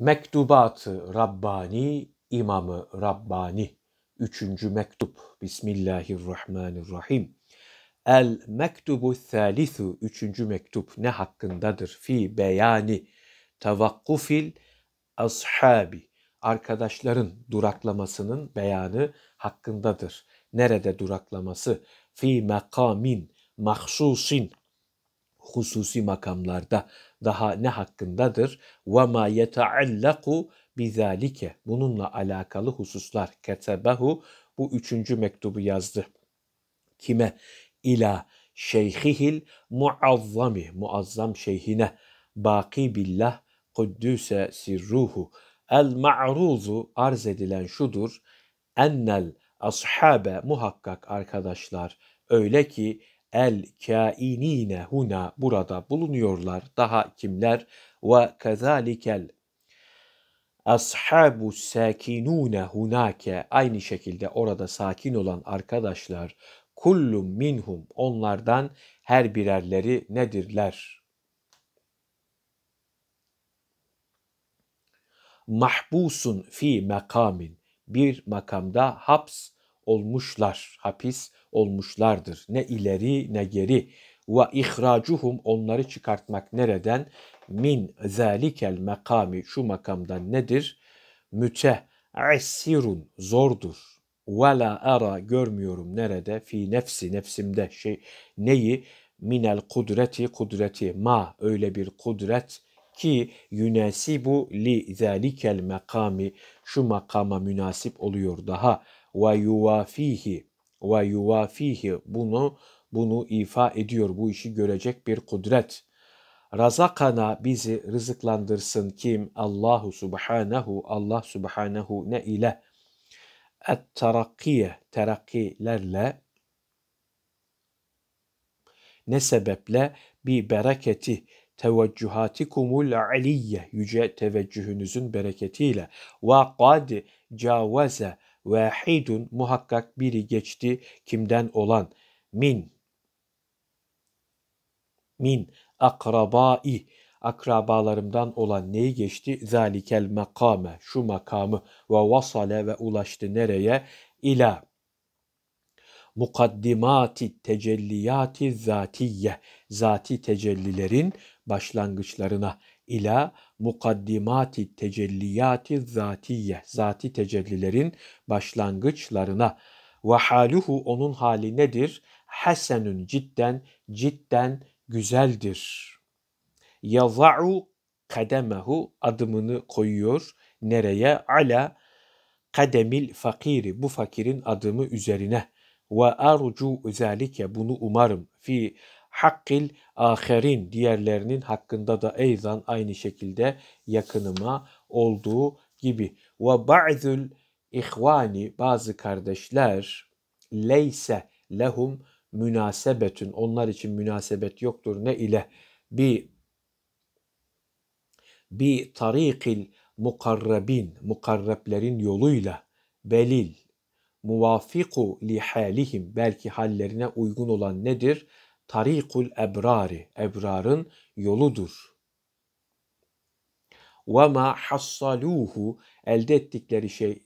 Mektubatı Rabbani İmamı Rabbani Üçüncü mektup Bismillahirrahmanirrahim El mektubu thalithu Üçüncü mektup ne hakkındadır fi beyani tavakkufil ashabi arkadaşların duraklamasının beyanı hakkındadır. Nerede duraklaması? Fi mekamin mahsusin hususi makamlarda daha ne hakkındadır? وَمَا يَتَعَلَّقُ بِذَٰلِكَ Bununla alakalı hususlar ketebehu bu üçüncü mektubu yazdı. Kime? İla şeyhihil muazzami muazzam şeyhine baki billah kuddüse sirruhu el ma'ruzu arz edilen şudur ennel ashabe muhakkak arkadaşlar öyle ki el kainine huna burada bulunuyorlar. Daha kimler? Ve kezalikel ashabu sakinune hunake aynı şekilde orada sakin olan arkadaşlar kullum minhum onlardan her birerleri nedirler? Mahbusun fi makamin bir makamda haps olmuşlar, hapis olmuşlardır. Ne ileri ne geri. Ve ihracuhum onları çıkartmak nereden? Min zalikel makami şu makamdan nedir? Müte esirun zordur ve la ara görmüyorum nerede fi nefsi nefsimde şey neyi minel kudreti kudreti ma öyle bir kudret ki bu li zalikel makami şu makama münasip oluyor daha ve yuvafihi ve yuvafihi bunu bunu ifa ediyor. Bu işi görecek bir kudret. Razakana bizi rızıklandırsın kim? Allahu Subhanahu Allah Subhanahu ne ile? Et terakkiye terakkilerle ne sebeple bi bereketi teveccühatikumul aliyye yüce teveccühünüzün bereketiyle ve kad cavaze ve vahidun muhakkak biri geçti kimden olan min min akrabai akrabalarımdan olan neyi geçti? Zalikel makame şu makamı ve vasale ve ulaştı nereye? ila mukaddimati tecelliyati zatiyye zati tecellilerin başlangıçlarına ila mukaddimati tecelliyati zatiye zati tecellilerin başlangıçlarına ve haluhu onun hali nedir? Hasenun cidden cidden güzeldir. Yaza'u kademehu adımını koyuyor. Nereye? Ala kademil fakiri bu fakirin adımı üzerine ve arcu özellikle bunu umarım fi hakkil aherin diğerlerinin hakkında da eyzan aynı şekilde yakınıma olduğu gibi. Ve ba'zul ihvani bazı kardeşler leyse lehum münasebetün onlar için münasebet yoktur ne ile bi bi tariqil mukarrabin mukarrablerin yoluyla belil muvafiku li halihim belki hallerine uygun olan nedir? tarikul ebrari, ebrarın yoludur. Ve ma hassaluhu, elde ettikleri şey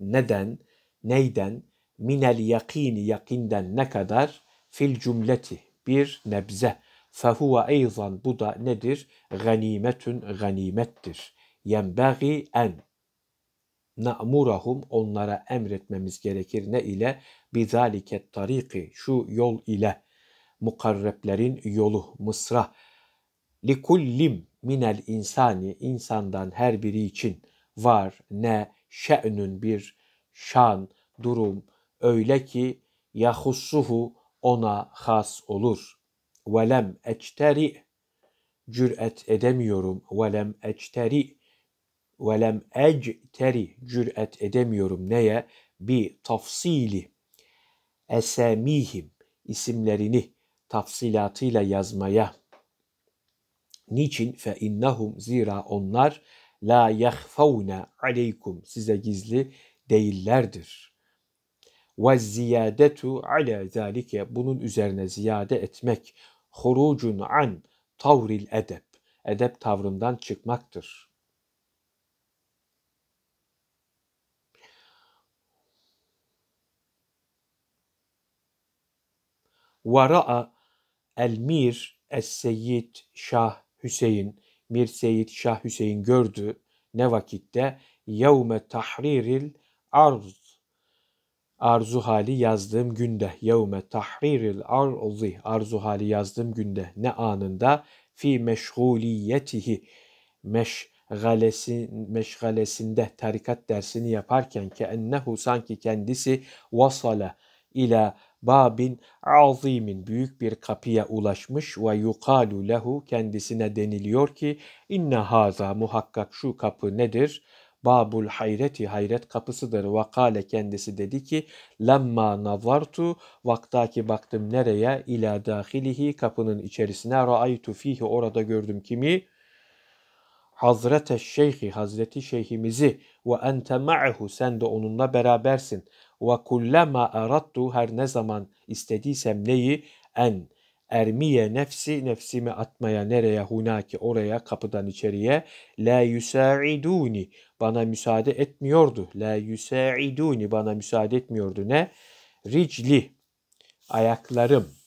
neden, neyden, minel yakini, yakinden ne kadar, fil cümleti, bir nebze. Fehuve eyzan, bu da nedir? Ganimetün, ganimettir. Yenbagi en, na'murahum onlara emretmemiz gerekir ne ile bizalike tariki şu yol ile mukarreplerin yolu mısra. Likullim minel insani insandan her biri için var ne şe'nün bir şan, durum öyle ki yahussuhu ona has olur. Velem eçteri cüret edemiyorum. Velem eçteri velem ecteri cüret edemiyorum neye? Bi tafsili esemihim isimlerini tafsilatıyla yazmaya. Niçin? Fe innahum zira onlar la yahfauna aleykum size gizli değillerdir. Ve ziyadetu ala zalike bunun üzerine ziyade etmek hurucun an tavril edep edep tavrından çıkmaktır. وَرَأَ Elmir Mir Es Seyyid Şah Hüseyin Mir Seyyid Şah Hüseyin gördü ne vakitte yevme tahriril arz arzu hali yazdığım günde yevme tahriril arzi arzu hali yazdığım günde ne anında fi meşguliyetihi meşgalesi, meşgalesinde tarikat dersini yaparken ki ennehu sanki kendisi vasala ila babin azimin büyük bir kapıya ulaşmış ve yukalu lehu kendisine deniliyor ki inne haza muhakkak şu kapı nedir? Babul hayreti hayret kapısıdır. Ve kale kendisi dedi ki lemma nazartu vaktaki baktım nereye ila dahilihi kapının içerisine raaytu fihi orada gördüm kimi? Hazreti Şeyhi, Hazreti Şeyhimizi ve ente ma'hu sen de onunla berabersin. Ve kullema aradtu her ne zaman istediysem neyi en ermiye nefsi nefsimi atmaya nereye hunaki oraya kapıdan içeriye la yusaiduni bana müsaade etmiyordu. La yusaiduni bana müsaade etmiyordu ne? Ricli ayaklarım